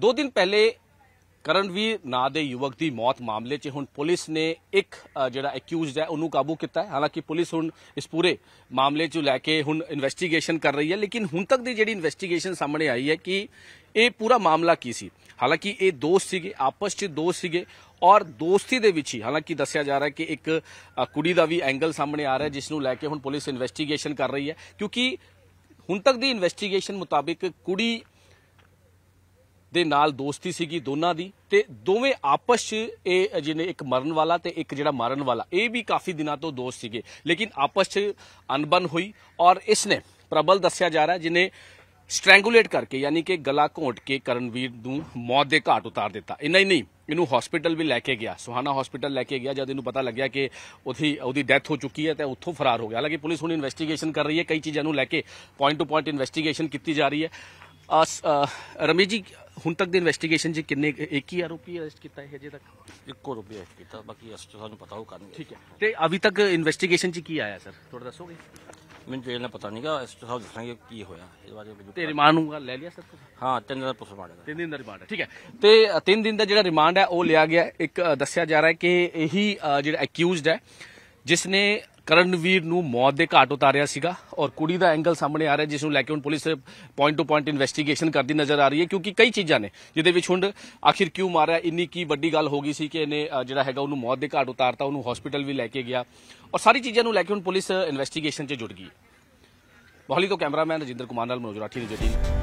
ਦੋ ਦਿਨ ਪਹਿਲੇ ਕਰਨਵੀਰ ਨਾਂ ਦੇ ਯੁਵਕ ਦੀ ਮੌਤ ਮਾਮਲੇ 'ਚ ਹੁਣ ਪੁਲਿਸ ਨੇ ਇੱਕ ਜਿਹੜਾ ਐਕਿਊਜ਼ਡ ਹੈ ਉਹਨੂੰ ਕਾਬੂ ਕੀਤਾ ਹੈ ਹਾਲਾਂਕਿ ਪੁਲਿਸ ਹੁਣ ਇਸ ਪੂਰੇ ਮਾਮਲੇ 'ਚ ਲੈ ਕੇ ਹੁਣ ਇਨਵੈਸਟੀਗੇਸ਼ਨ ਕਰ ਰਹੀ ਹੈ ਲੇਕਿਨ ਹੁਣ ਤੱਕ ਦੀ ਜਿਹੜੀ ਇਨਵੈਸਟੀਗੇਸ਼ਨ ਸਾਹਮਣੇ ਆਈ ਹੈ ਕਿ ਇਹ ਪੂਰਾ ਮਾਮਲਾ ਕੀ ਸੀ ਹਾਲਾਂਕਿ ਇਹ ਦੋਸਤ ਸੀਗੇ ਆਪਸ 'ਚ ਦੋਸਤ ਸੀਗੇ ਔਰ ਦੋਸਤੀ ਦੇ ਵਿੱਚ ਹੀ ਹਾਲਾਂਕਿ ਦੱਸਿਆ ਜਾ ਰਿਹਾ ਕਿ ਇੱਕ ਕੁੜੀ ਦਾ ਵੀ ਐਂਗਲ ਸਾਹਮਣੇ ਆ ਰਿਹਾ ਜਿਸ ਨੂੰ ਲੈ ਕੇ ਹੁਣ ਪੁਲਿਸ ਇਨਵੈਸਟੀਗੇਸ਼ਨ ਕਰ ਰਹੀ ਹੈ ਕਿਉਂਕਿ ਹੁਣ ਤੱਕ ਦੀ ਇਨਵੈਸਟੀਗੇਸ਼ਨ ਮੁਤਾਬਿਕ ਕੁੜੀ ਦੇ ਨਾਲ ਦੋਸਤੀ ਸੀਗੀ ਦੋਨਾਂ ਦੀ ਤੇ ਦੋਵੇਂ ਆਪਸ 'ਚ ਇਹ ਜਿਹਨੇ ਇੱਕ ਮਰਨ ਵਾਲਾ ਤੇ ਇੱਕ ਜਿਹੜਾ ਮਾਰਨ ਵਾਲਾ ਇਹ ਵੀ ਕਾਫੀ ਦਿਨਾਂ ਤੋਂ ਦੋਸਤ ਸੀਗੇ ਲੇਕਿਨ ਆਪਸ 'ਚ ਅਨਬਨ ਹੋਈ ਔਰ ਇਸ ਨੇ ਪ੍ਰਬਲ ਦੱਸਿਆ ਜਾ ਰਿਹਾ ਜਿਨੇ ਸਟ੍ਰੈਂਗੂਲੇਟ ਕਰਕੇ ਯਾਨੀ ਕਿ ਗਲਾ ਘੋਟ ਕੇ ਕਰਨਵੀਰ ਨੂੰ ਮੌਤ ਦੇ ਘਾਟ ਉਤਾਰ ਦਿੱਤਾ ਇੰਨਾ ਹੀ ਨਹੀਂ ਇਹਨੂੰ ਹਸਪੀਟਲ ਵੀ ਲੈ ਕੇ ਗਿਆ ਸੁਹਾਣਾ ਹਸਪੀਟਲ ਲੈ ਕੇ ਗਿਆ ਜਦ ਇਹਨੂੰ ਪਤਾ ਲੱਗਿਆ ਕਿ ਉਹਦੀ ਉਹਦੀ ਡੈਥ ਹੋ ਚੁੱਕੀ ਹੈ ਤੇ ਉੱਥੋਂ ਫਰਾਰ ਹੋ ਗਿਆ ਹਾਲਾਂਕਿ ਪੁਲਿਸ ਹੁਣ ਇਨਵੈਸਟੀਗੇਸ਼ਨ ਕਰ ਰਹੀ ਹੈ ਕਈ ਚੀਜ਼ਾਂ ਨੂੰ ਲੈ ਕੇ ਪੁਆਇੰਟ ਟੂ ਪੁਆਇੰਟ ਇਨਵੈਸਟੀਗੇਸ਼ਨ ਕੀਤੀ ਜਾ ਰਹੀ ਹੈ ਰਮੇਸ਼ ਜੀ ਹੁਣ ਤੱਕ ਦੀ ਇਨਵੈਸਟੀਗੇਸ਼ਨ ਜੀ ਕਿੰਨੇ ਇੱਕ ਹੀ ਆਰੋਪੀ ਅਰੈਸਟ ਕੀਤਾ ਹੈ ਹਜੇ ਤੱਕ ਇੱਕੋ ਰੁਪਏ ਅਰੈਸਟ ਕੀਤਾ ਬਾਕੀ ਅਸਲ ਸਾਨੂੰ ਪਤਾ ਉਹ ਕਰਨਗੇ ਠੀਕ ਹੈ ਤੇ ਅਭੀ ਤੱਕ ਇਨਵੈਸਟੀਗੇਸ਼ਨ ਚ ਕੀ ਆਇਆ ਸਰ ਥੋੜਾ ਦੱਸੋਗੇ ਮੈਨੂੰ ਜੇਲ੍ਹ ਦਾ ਪਤਾ ਨਹੀਂਗਾ ਇਸ ਤੋਂ ਸਾਹਿਬ ਦੱਸਾਂਗੇ ਕੀ ਹੋਇਆ ਇਹ ਬਾਰੇ ਮੈਨੂੰ ਤੇ ਰਿਮਾਂਡ ਨੂੰ ਲੈ ਲਿਆ ਸਰ ਹਾਂ ਤਿੰਨ ਦਿਨ ਦਾ ਪੁਲਿਸ ਹੈ ਤਿੰਨ ਦਿਨ ਦਾ ਰਿਮਾਂਡ ਹੈ ਠੀਕ ਹੈ ਤੇ ਤਿੰਨ ਦਿਨ ਦਾ ਜਿਹੜਾ ਰਿਮਾਂਡ ਹੈ ਉਹ ਲਿਆ ਗਿਆ ਇੱਕ ਦੱਸਿਆ ਜਾ ਰਿਹਾ ਹੈ ਕਿ ਇਹੀ ਜਿਹੜਾ ਐਕਿਊਜ਼ਡ ਹੈ ਜਿਸ ਨੇ ਕਰਨਵੀਰ ਨੂੰ ਮੌਤ ਦੇ ਘਾਟ ਉਤਾਰਿਆ ਸੀਗਾ ਔਰ ਕੁੜੀ ਦਾ ਐਂਗਲ ਸਾਹਮਣੇ ਆ ਰਿਹਾ ਜਿਸ ਨੂੰ ਲੈ ਕੇ ਹੁਣ police point to point investigation ਕਰਦੀ ਨਜ਼ਰ ਆ ਰਹੀ ਹੈ ਕਿਉਂਕਿ ਕਈ ਚੀਜ਼ਾਂ ਨੇ ਜਿਹਦੇ ਵਿੱਚ ਹੁਣ ਆਖਿਰ ਕਿਉਂ ਮਾਰਿਆ ਇੰਨੀ ਕੀ ਵੱਡੀ ਗੱਲ ਹੋ ਗਈ ਸੀ ਕਿ ਇਹਨੇ ਜਿਹੜਾ ਹੈਗਾ ਉਹਨੂੰ ਮੌਤ ਦੇ ਘਾਟ ਉਤਾਰਤਾ ਉਹਨੂੰ ਹਸਪੀਟਲ ਵੀ ਲੈ ਕੇ ਗਿਆ ਔਰ ਸਾਰੀ ਚੀਜ਼ਾਂ ਨੂੰ ਲੈ ਕੇ ਹੁਣ ਪੁਲਿਸ ਇਨਵੈਸਟੀਗੇਸ਼ਨ 'ਚ ਜੁੜ ਗਈ ਮੋਹਲੀ ਤੋਂ ਕੈਮਰਾਮੈਨ ਰਜਿੰਦਰ ਕੁਮਾਰ ਨਾਲ ਮਨੋਜ ਰਾਠੀ ਨੇ ਜੁੜੀ